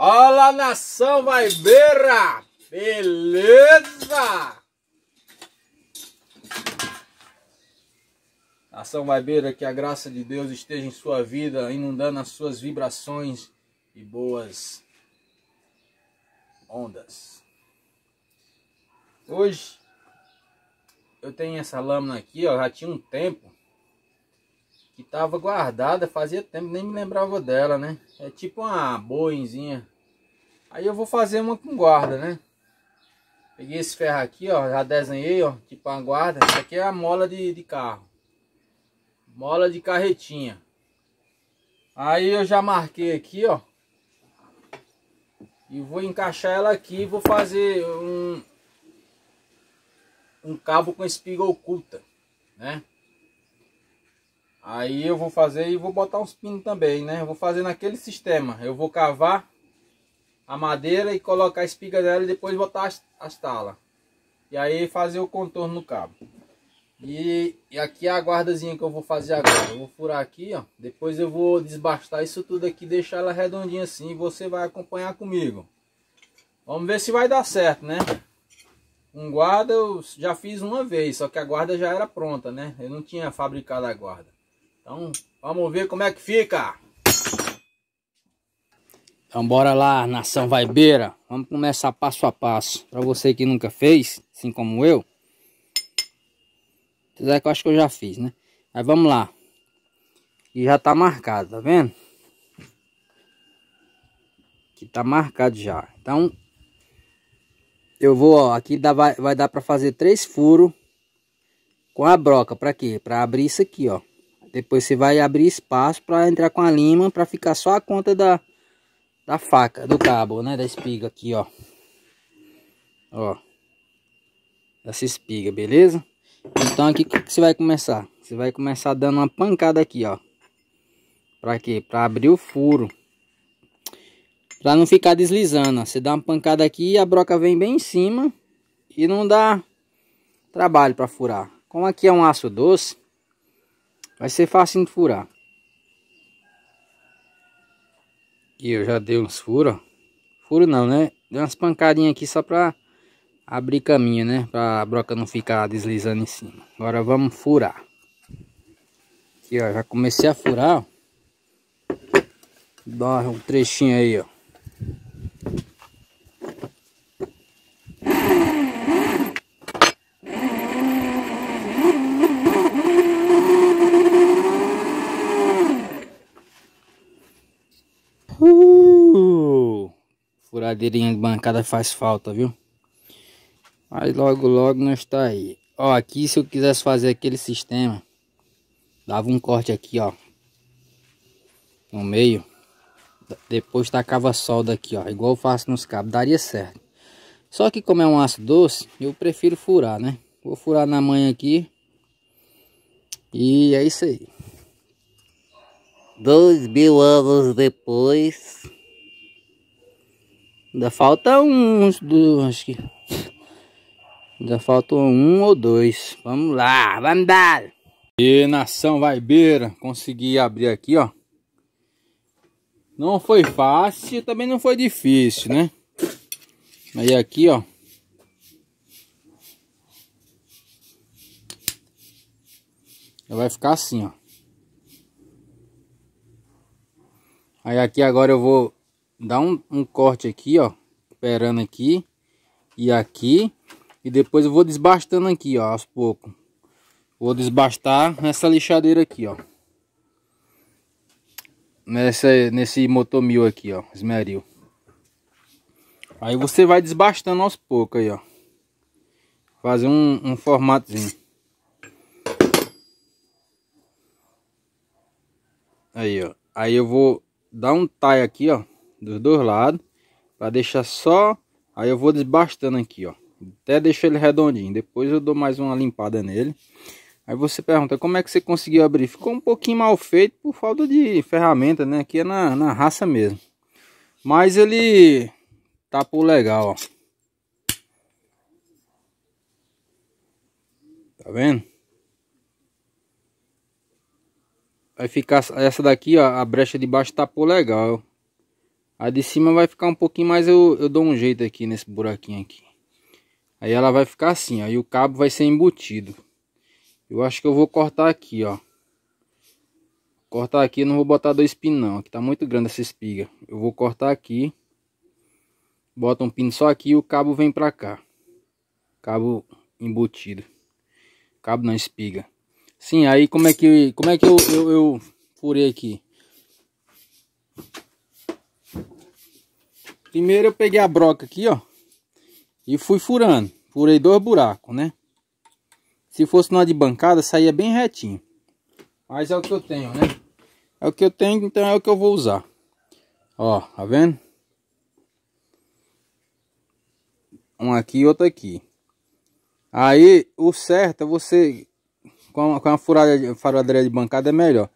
Olá, nação vai beira! Beleza! Nação vai beira, é que a graça de Deus esteja em sua vida, inundando as suas vibrações e boas ondas. Hoje eu tenho essa lâmina aqui, ó, já tinha um tempo que tava guardada, fazia tempo, nem me lembrava dela, né? É tipo uma boinzinha. Aí eu vou fazer uma com guarda, né? Peguei esse ferro aqui, ó, já desenhei, ó, tipo uma guarda. Isso aqui é a mola de, de carro. Mola de carretinha. Aí eu já marquei aqui, ó. E vou encaixar ela aqui e vou fazer um, um cabo com espiga oculta, né? Aí eu vou fazer e vou botar uns pinos também, né? vou fazer naquele sistema. Eu vou cavar a madeira e colocar a espiga dela e depois botar as, as talas. E aí fazer o contorno no cabo. E, e, aqui é a guardazinha que eu vou fazer agora. Eu vou furar aqui, ó. Depois eu vou desbastar isso tudo aqui, deixar ela redondinha assim. E você vai acompanhar comigo. Vamos ver se vai dar certo, né? Um guarda eu já fiz uma vez, só que a guarda já era pronta, né? Eu não tinha fabricado a guarda. Então, vamos ver como é que fica. Então bora lá, nação vaibeira. Vamos começar passo a passo. Para você que nunca fez, assim como eu. É que eu acho que eu já fiz, né? Aí vamos lá. E já tá marcado, tá vendo? Que tá marcado já. Então, eu vou, ó, aqui dá, vai, vai dar para fazer três furos com a broca. Para quê? Para abrir isso aqui, ó. Depois você vai abrir espaço para entrar com a lima para ficar só a conta da, da faca, do cabo, né? Da espiga aqui, ó. Ó. Essa espiga, beleza? Então aqui que você vai começar? Você vai começar dando uma pancada aqui, ó. Pra quê? Pra abrir o furo. Pra não ficar deslizando, ó. Você dá uma pancada aqui e a broca vem bem em cima. E não dá trabalho pra furar. Como aqui é um aço doce, Vai ser fácil de furar. E eu já dei uns furos, Furo não, né? Dei umas pancadinhas aqui só pra abrir caminho, né? Pra broca não ficar deslizando em cima. Agora vamos furar. Aqui, ó. Já comecei a furar, ó. Dá um trechinho aí, ó. Furadeirinha de bancada faz falta, viu? Mas logo, logo nós tá aí. Ó, aqui se eu quisesse fazer aquele sistema, dava um corte aqui, ó. No meio. Depois tacava solda aqui, ó. Igual eu faço nos cabos, daria certo. Só que como é um aço doce, eu prefiro furar, né? Vou furar na manhã aqui. E é isso aí dois mil anos depois. Ainda falta uns, dois, acho que. Ainda faltam um ou dois. Vamos lá, vamos dar. E nação beira. consegui abrir aqui, ó. Não foi fácil, também não foi difícil, né? Aí aqui, ó. Vai ficar assim, ó. Aí aqui agora eu vou dar um, um corte aqui, ó. esperando aqui e aqui. E depois eu vou desbastando aqui, ó, aos poucos. Vou desbastar nessa lixadeira aqui, ó. Nessa, nesse motor mil aqui, ó. Esmeril. Aí você vai desbastando aos poucos aí, ó. Fazer um, um formatozinho. Aí, ó. Aí eu vou dar um tie aqui, ó, dos dois lados, para deixar só, aí eu vou desbastando aqui, ó, até deixar ele redondinho, depois eu dou mais uma limpada nele. Aí você pergunta, como é que você conseguiu abrir? Ficou um pouquinho mal feito por falta de ferramenta, né, aqui é na, na raça mesmo. Mas ele tá por legal, ó. Tá vendo? vai ficar essa daqui, ó, a brecha de baixo tapou tá legal. A de cima vai ficar um pouquinho mais, eu, eu dou um jeito aqui nesse buraquinho aqui. Aí ela vai ficar assim, ó, e o cabo vai ser embutido. Eu acho que eu vou cortar aqui, ó. Cortar aqui, não vou botar dois pinos não, que tá muito grande essa espiga. Eu vou cortar aqui. Bota um pino só aqui e o cabo vem pra cá. Cabo embutido. Cabo não, espiga. Sim, aí como é que, como é que eu, eu, eu furei aqui? Primeiro eu peguei a broca aqui, ó. E fui furando. Furei dois buracos, né? Se fosse na de bancada, saía bem retinho. Mas é o que eu tenho, né? É o que eu tenho, então é o que eu vou usar. Ó, tá vendo? Um aqui e outro aqui. Aí, o certo é você com uma, com de furada, furadeira de bancada é melhor.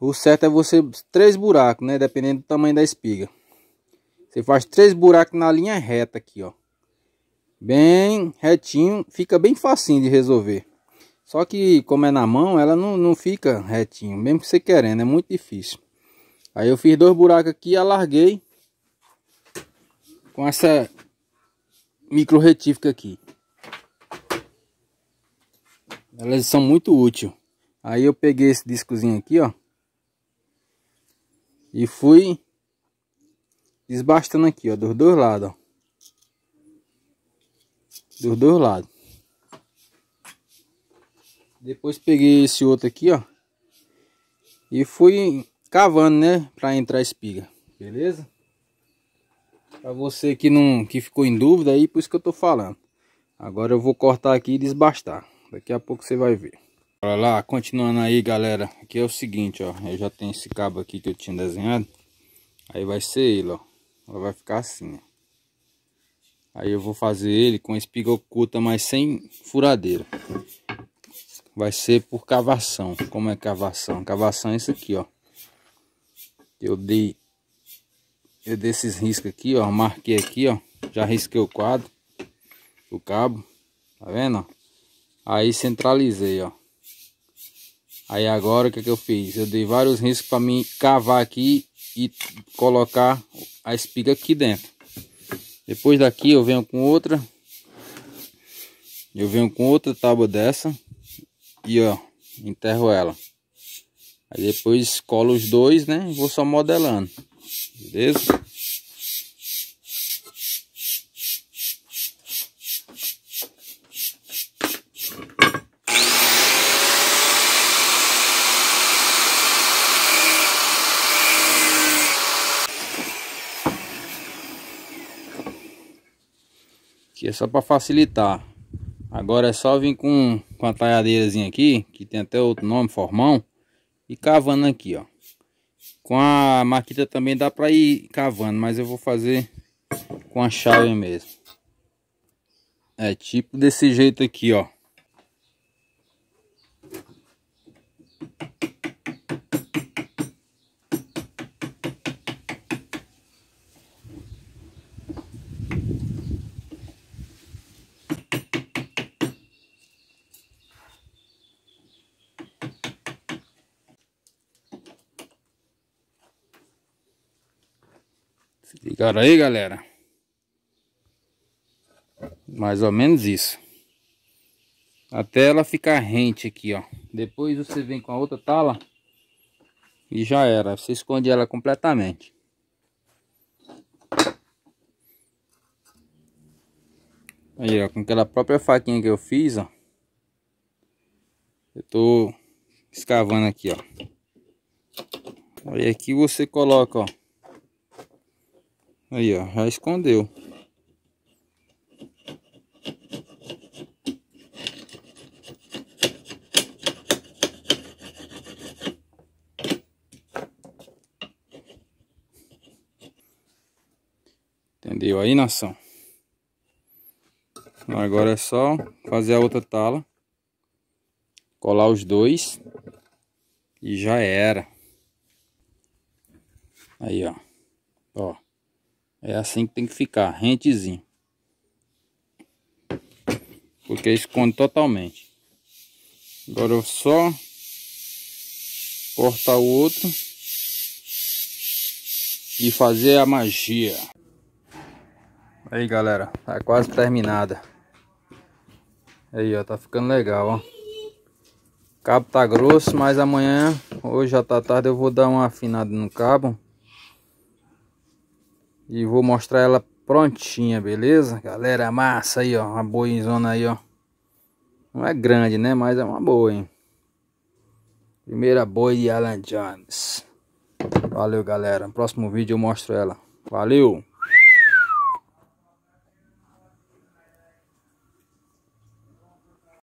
O certo é você três buracos, né? Dependendo do tamanho da espiga. Você faz três buracos na linha reta aqui, ó. Bem retinho, fica bem facinho de resolver. Só que como é na mão, ela não, não fica retinho, mesmo que você querendo, é muito difícil. Aí eu fiz dois buracos aqui, alarguei com essa micro retífica aqui. Elas são muito úteis. Aí eu peguei esse discozinho aqui, ó. E fui desbastando aqui, ó, dos dois lados, ó. Dos dois lados. Depois peguei esse outro aqui, ó. E fui cavando, né, para entrar a espiga. Beleza? Para você que não que ficou em dúvida aí, por isso que eu tô falando. Agora eu vou cortar aqui e desbastar. Daqui a pouco você vai ver. Olha lá, continuando aí, galera. Aqui é o seguinte, ó. Eu já tenho esse cabo aqui que eu tinha desenhado. Aí vai ser ele, ó. Ela vai ficar assim, ó. Aí eu vou fazer ele com espiga oculta, mas sem furadeira. Vai ser por cavação. Como é cavação? Cavação é isso aqui, ó. Eu dei... Eu dei esses riscos aqui, ó. Marquei aqui, ó. Já risquei o quadro. O cabo. Tá vendo, ó? Aí centralizei, ó. Aí agora o que, é que eu fiz? Eu dei vários riscos para mim cavar aqui e colocar a espiga aqui dentro. Depois daqui eu venho com outra. Eu venho com outra tábua dessa. E ó, enterro ela. Aí depois colo os dois, né? E vou só modelando. Beleza? Aqui é só para facilitar. Agora é só vir com, com a talhadeirazinha aqui, que tem até outro nome, formão, e cavando aqui, ó. Com a maquita também dá para ir cavando, mas eu vou fazer com a chave mesmo. É tipo desse jeito aqui, ó. Se ligaram aí, galera? Mais ou menos isso. Até ela ficar rente aqui, ó. Depois você vem com a outra tala e já era. Você esconde ela completamente. Aí, ó, com aquela própria faquinha que eu fiz, ó. Eu tô escavando aqui, ó. Aí aqui você coloca, ó. Aí, ó, já escondeu. Entendeu aí, nação? Então, agora é só fazer a outra tala. Colar os dois. E já era. Aí, ó. Ó. É assim que tem que ficar, rentezinho. Porque esconde totalmente. Agora eu só cortar o outro e fazer a magia. Aí galera, tá quase terminada. Aí ó, tá ficando legal, ó. O cabo tá grosso, mas amanhã, hoje já tá tarde, eu vou dar uma afinada no cabo e vou mostrar ela prontinha, beleza? Galera, massa aí, ó. Uma boinzona aí, ó. Não é grande, né? Mas é uma boa, hein? Primeira boi de Alan Jones. Valeu, galera. No próximo vídeo eu mostro ela. Valeu!